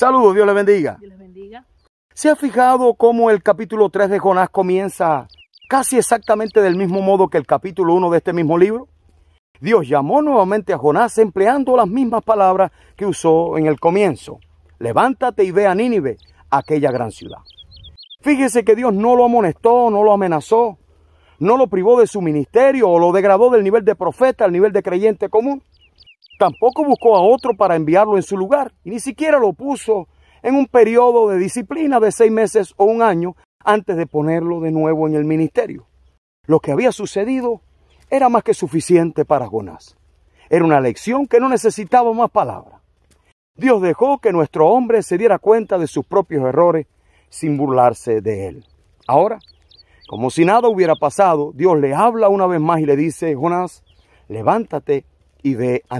Saludos, Dios les bendiga. Dios les bendiga. ¿Se ha fijado cómo el capítulo 3 de Jonás comienza casi exactamente del mismo modo que el capítulo 1 de este mismo libro? Dios llamó nuevamente a Jonás empleando las mismas palabras que usó en el comienzo. Levántate y ve a Nínive, aquella gran ciudad. Fíjese que Dios no lo amonestó, no lo amenazó, no lo privó de su ministerio o lo degradó del nivel de profeta al nivel de creyente común. Tampoco buscó a otro para enviarlo en su lugar y ni siquiera lo puso en un periodo de disciplina de seis meses o un año antes de ponerlo de nuevo en el ministerio. Lo que había sucedido era más que suficiente para Jonás. Era una lección que no necesitaba más palabras. Dios dejó que nuestro hombre se diera cuenta de sus propios errores sin burlarse de él. Ahora, como si nada hubiera pasado, Dios le habla una vez más y le dice, Jonás, levántate y ve a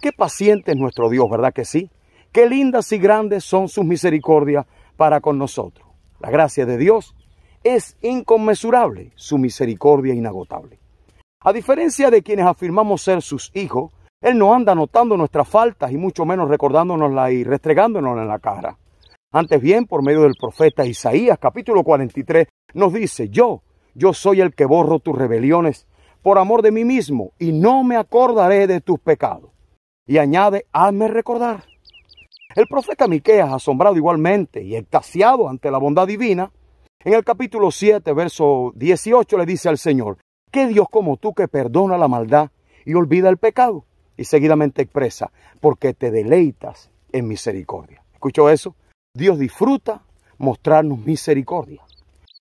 Qué paciente es nuestro Dios, ¿verdad que sí? Qué lindas y grandes son sus misericordias para con nosotros. La gracia de Dios es inconmensurable, su misericordia inagotable. A diferencia de quienes afirmamos ser sus hijos, Él no anda notando nuestras faltas y mucho menos recordándonoslas y restregándonos en la cara. Antes bien, por medio del profeta Isaías, capítulo 43, nos dice, yo, yo soy el que borro tus rebeliones por amor de mí mismo y no me acordaré de tus pecados. Y añade, hazme recordar. El profeta Miqueas, asombrado igualmente y extasiado ante la bondad divina, en el capítulo 7, verso 18 le dice al Señor, ¿qué Dios como tú que perdona la maldad y olvida el pecado? Y seguidamente expresa, porque te deleitas en misericordia. ¿Escuchó eso? Dios disfruta mostrarnos misericordia.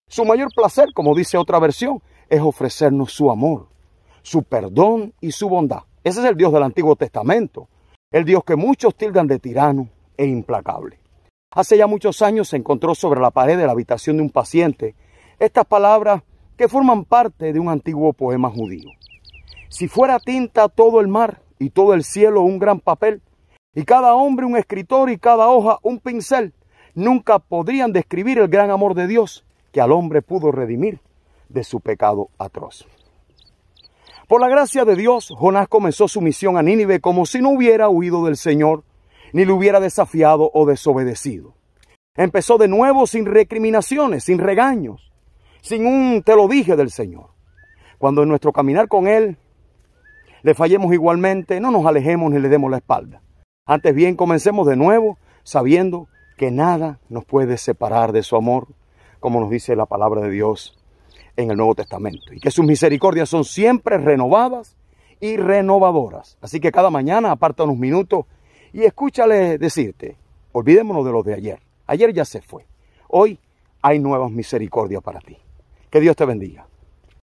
Su mayor placer, como dice otra versión, es ofrecernos su amor su perdón y su bondad. Ese es el Dios del Antiguo Testamento, el Dios que muchos tildan de tirano e implacable. Hace ya muchos años se encontró sobre la pared de la habitación de un paciente estas palabras que forman parte de un antiguo poema judío. Si fuera tinta todo el mar y todo el cielo un gran papel, y cada hombre un escritor y cada hoja un pincel, nunca podrían describir el gran amor de Dios que al hombre pudo redimir de su pecado atroz. Por la gracia de Dios, Jonás comenzó su misión a Nínive como si no hubiera huido del Señor, ni le hubiera desafiado o desobedecido. Empezó de nuevo sin recriminaciones, sin regaños, sin un te lo dije del Señor. Cuando en nuestro caminar con Él le fallemos igualmente, no nos alejemos ni le demos la espalda. Antes bien, comencemos de nuevo sabiendo que nada nos puede separar de su amor, como nos dice la palabra de Dios en el Nuevo Testamento y que sus misericordias son siempre renovadas y renovadoras. Así que cada mañana aparta unos minutos y escúchale decirte, olvidémonos de los de ayer. Ayer ya se fue. Hoy hay nuevas misericordias para ti. Que Dios te bendiga.